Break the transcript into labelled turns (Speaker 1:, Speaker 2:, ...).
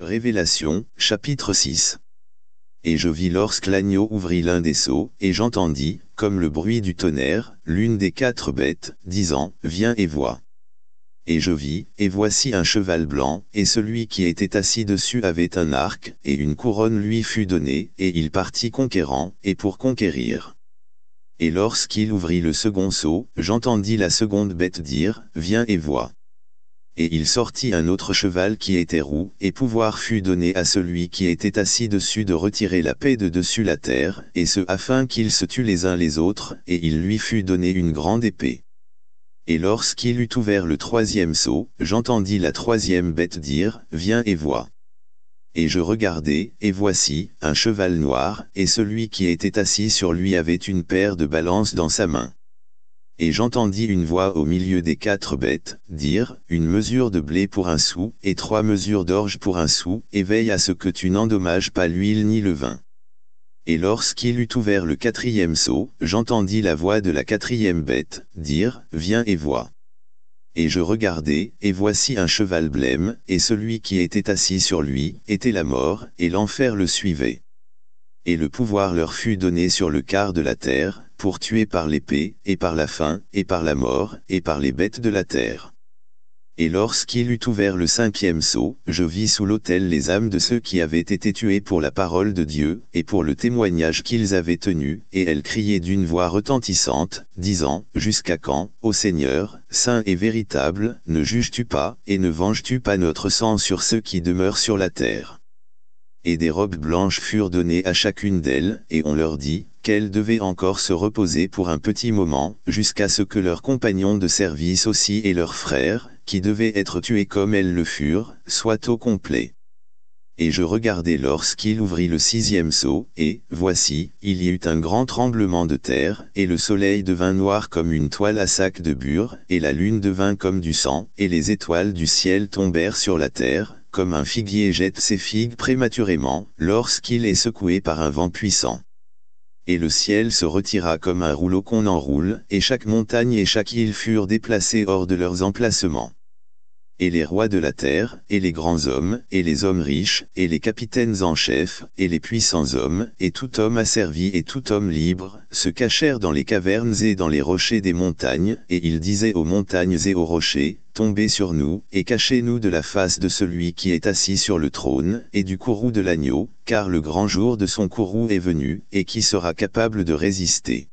Speaker 1: Révélation, chapitre 6 Et je vis lorsque l'agneau ouvrit l'un des seaux, et j'entendis, comme le bruit du tonnerre, l'une des quatre bêtes, disant, Viens et vois. Et je vis, et voici un cheval blanc, et celui qui était assis dessus avait un arc, et une couronne lui fut donnée, et il partit conquérant, et pour conquérir. Et lorsqu'il ouvrit le second seau, j'entendis la seconde bête dire, Viens et vois et il sortit un autre cheval qui était roux, et pouvoir fut donné à celui qui était assis dessus de retirer la paix de dessus la terre, et ce afin qu'ils se tuent les uns les autres, et il lui fut donné une grande épée. Et lorsqu'il eut ouvert le troisième seau, j'entendis la troisième bête dire, Viens et vois. Et je regardai, et voici, un cheval noir, et celui qui était assis sur lui avait une paire de balances dans sa main et j'entendis une voix au milieu des quatre bêtes, dire, une mesure de blé pour un sou, et trois mesures d'orge pour un sou, et veille à ce que tu n'endommages pas l'huile ni le vin. Et lorsqu'il eut ouvert le quatrième seau, j'entendis la voix de la quatrième bête, dire, viens et vois. Et je regardai, et voici un cheval blême, et celui qui était assis sur lui, était la mort, et l'enfer le suivait. Et le pouvoir leur fut donné sur le quart de la terre, pour tuer par l'épée, et par la faim, et par la mort, et par les bêtes de la terre. Et lorsqu'il eut ouvert le cinquième sceau, je vis sous l'autel les âmes de ceux qui avaient été tués pour la parole de Dieu, et pour le témoignage qu'ils avaient tenu, et elles criaient d'une voix retentissante, disant, Jusqu'à quand, ô Seigneur, saint et véritable, ne juges-tu pas, et ne venges-tu pas notre sang sur ceux qui demeurent sur la terre et des robes blanches furent données à chacune d'elles, et on leur dit, qu'elles devaient encore se reposer pour un petit moment, jusqu'à ce que leurs compagnons de service aussi et leurs frères, qui devaient être tués comme elles le furent, soient au complet. Et je regardai lorsqu'il ouvrit le sixième seau, et, voici, il y eut un grand tremblement de terre, et le soleil devint noir comme une toile à sac de bure, et la lune devint comme du sang, et les étoiles du ciel tombèrent sur la terre, comme un figuier jette ses figues prématurément, lorsqu'il est secoué par un vent puissant et le ciel se retira comme un rouleau qu'on enroule, et chaque montagne et chaque île furent déplacées hors de leurs emplacements. Et les rois de la terre, et les grands hommes, et les hommes riches, et les capitaines en chef, et les puissants hommes, et tout homme asservi et tout homme libre, se cachèrent dans les cavernes et dans les rochers des montagnes, et ils disaient aux montagnes et aux rochers, tombez sur nous, et cachez-nous de la face de celui qui est assis sur le trône, et du courroux de l'agneau, car le grand jour de son courroux est venu, et qui sera capable de résister.